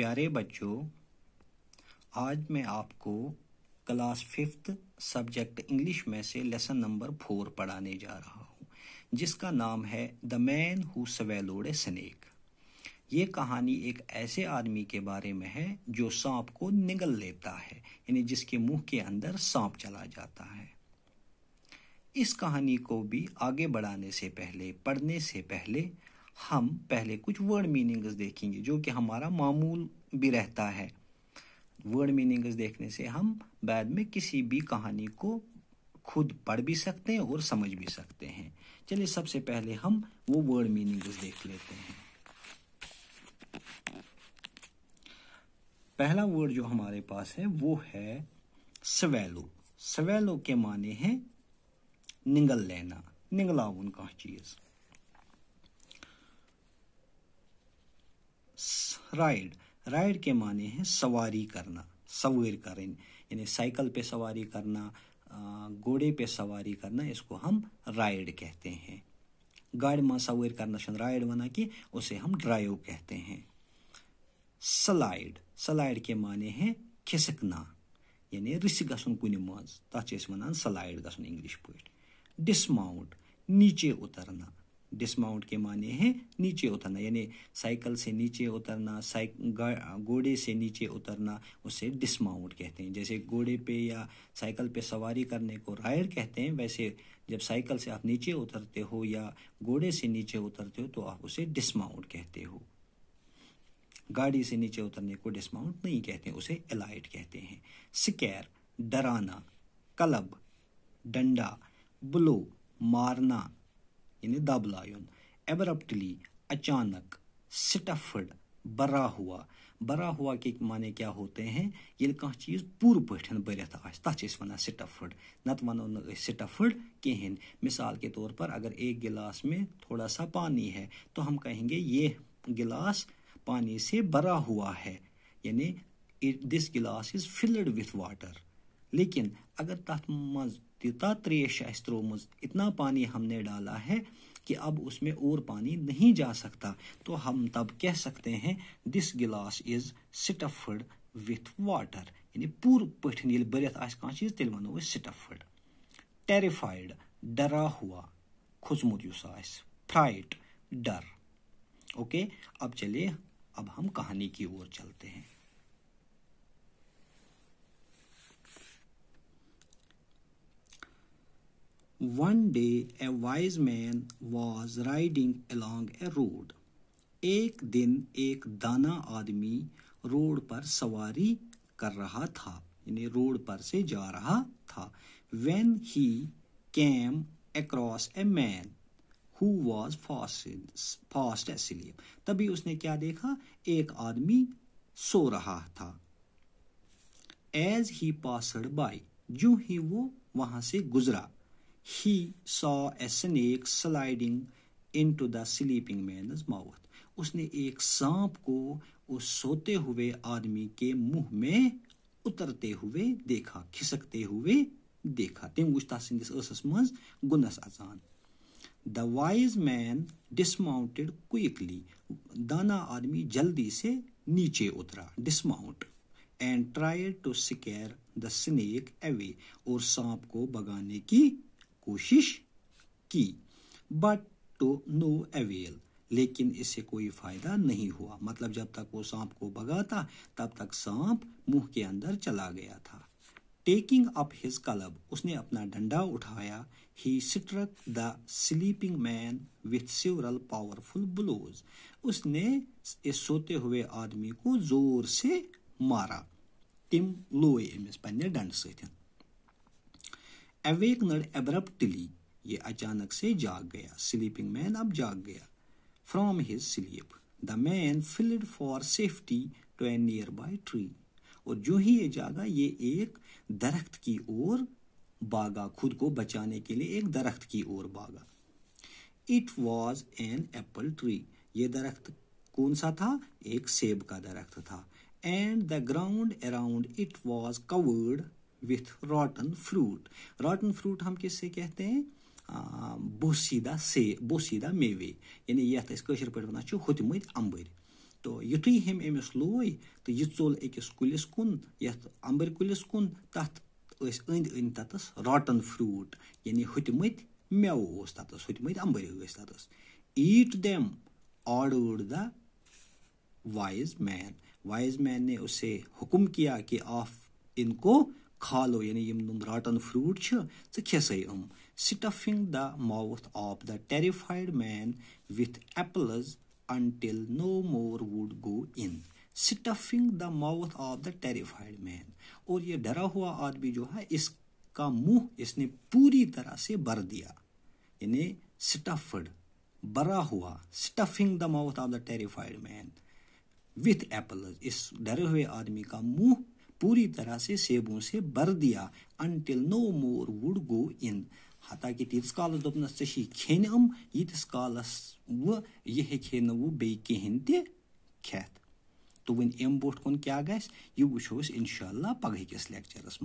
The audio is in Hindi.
प्यारे बच्चों आज मैं आपको क्लास फिफ्थ सब्जेक्ट इंग्लिश में से लेसन नंबर फोर पढ़ाने जा रहा हूँ जिसका नाम है the man who swallowed a snake ये कहानी एक ऐसे आदमी के बारे में है जो सांप को निगल लेता है यानी जिसके मुंह के अंदर सांप चला जाता है इस कहानी को भी आगे बढ़ाने से पहले पढ़ने से पहले हम पहले कुछ वर्ड मीनिंग्स देखेंगे जो कि हमारा मामूल भी रहता है वर्ड मीनिंग्स देखने से हम बाद में किसी भी कहानी को खुद पढ़ भी सकते हैं और समझ भी सकते हैं चलिए सबसे पहले हम वो वर्ड मीनिंग्स देख लेते हैं पहला वर्ड जो हमारे पास है वो है स्वेलो स्वेलो के माने हैं निगल लेना निगलाउन उनका चीज़ राइड राइड के माने हैं सवारी करना सवेर करें यानी साइकिल पे सवारी करना घोड़े पे सवारी करना इसको हम राइड कहते हैं गाड़ी में सवेर करना शन राइड बना कि उसे हम ड्राइव कहते हैं स्लाइड स्लाइड के माने हैं खिसकना यानी रिस गसन कुन मज तथा वन स्लाइड गसन इंग्लिश पे डिसमाउंट नीचे उतरना डिसमाउंट के माने हैं नीचे उतरना यानी साइकिल से नीचे उतरना साइक घोड़े से नीचे उतरना उसे डिसमाउंट कहते हैं जैसे घोड़े पे या साइकिल पे सवारी करने को राइड कहते हैं वैसे जब साइकिल से आप नीचे उतरते हो या घोड़े से नीचे उतरते हो तो आप उसे डिसमाउंट कहते हो गाड़ी से नीचे उतरने को डिसमाउंट नहीं कहते उसे एलाइट कहते हैं स्कैर डराना कलब डंडा ब्लो मारना यानी दाबलायन एबरप्टली अचानक स्टफड बरा हुआ बरा हुआ के माने क्या होते हैं ये कह चीज पूर पठन बरत आना स्टफड नत स्टफड कहें मिसाल के तौर पर अगर एक गिलास में थोड़ा सा पानी है तो हम कहेंगे ये गिलास पानी से बरा हुआ है यानी दिस गिलास इज़ फिल्ड विथ वाटर लेकिन अगर तथ तीता त्रेश है इतना पानी हमने डाला है कि अब उसमें और पानी नहीं जा सकता तो हम तब कह सकते हैं दिस गिलास इज स्टफड विथ वाटर यानी पूर पठन ये बरत आ चीज तेल वनो स्टफड टेरिफाइड डरा हुआ खुजमुत यस फ्राइट डर ओके अब चलिए अब हम कहानी की ओर चलते हैं One day a wise man was riding along a road. एक दिन एक दाना आदमी रोड पर सवारी कर रहा था यानी रोड पर से जा रहा था when he came across a man who was fast fast sleep तभी उसने क्या देखा एक आदमी सो रहा था एज ही पासड बाई जो ही वो वहां से गुजरा He saw a snake sliding into the sleeping man's mouth. उसने एक सांप को उस सोते हुए आदमी के मुंह में उतरते हुए देखा खिसकते हुए देखा तम वुच तस असस मज गुनस अचान the wise man dismounted quickly दाना आदमी जल्दी से नीचे उतरा dismount and try to scare the snake away और सांप को भगाने की कोशिश की बट टू नो अवेल लेकिन इससे कोई फायदा नहीं हुआ मतलब जब तक वो सांप को भगाता तब तक सांप मुंह के अंदर चला गया था टेकिंग अप हिज कलब उसने अपना डंडा उठाया ही struck the sleeping man with several powerful blows उसने इस सोते हुए आदमी को जोर से मारा टिम लोए अमिस पे डंड सत्य अवेकनड एब्रप्टली ये अचानक से जाग गया स्लीपिंग मैन अब जाग गया from his sleep the man fled for safety to a nearby tree और जो ही ये जागा ये एक दरख्त की ओर बागा खुद को बचाने के लिए एक दरख्त की ओर बागा it was an apple tree ये दरख्त कौन सा था एक सेब का दरख्त था and the ground around it was covered with rotten fruit rotten fruit हम किससे कहते हैं बोसीदा से बोसीदा मेवे यानी यथ पे वन हम अम्ब तो युथु हम अमस लोय तो यह चोल अकिस कुलिस कुन यथ अंबर कुलिस कुन तथ अंद अंद ततस रॉटन फ्रूट यानी हम मेवो ततस हम अम्ब ततस eat them ordered the wise man wise man ने उसे हुक्म किया कि ऑफ इनको کھالو یعنی یم راٹن فروٹ چھ ژٕ کھیسے یِم stuffing the mouth of the terrified man with apples until no more would go in stuffing the mouth of the terrified man और ये डरा हुआ आदमी जो है इसका मुंह इसने पूरी तरह से भर दिया यानी स्टफड भरा हुआ stuffing the mouth of the terrified man with apple इस डरे हुए आदमी का मुंह पूरी तरह से सेबों से भर दिया until no more would go in हालांकि तीतस काल दोपन ऐ खेन अम यीतस कल वो ये हे वो बे कहें तो वन अम बोट कौन क्या गु वो इनशाला पगह किस लेक्चरस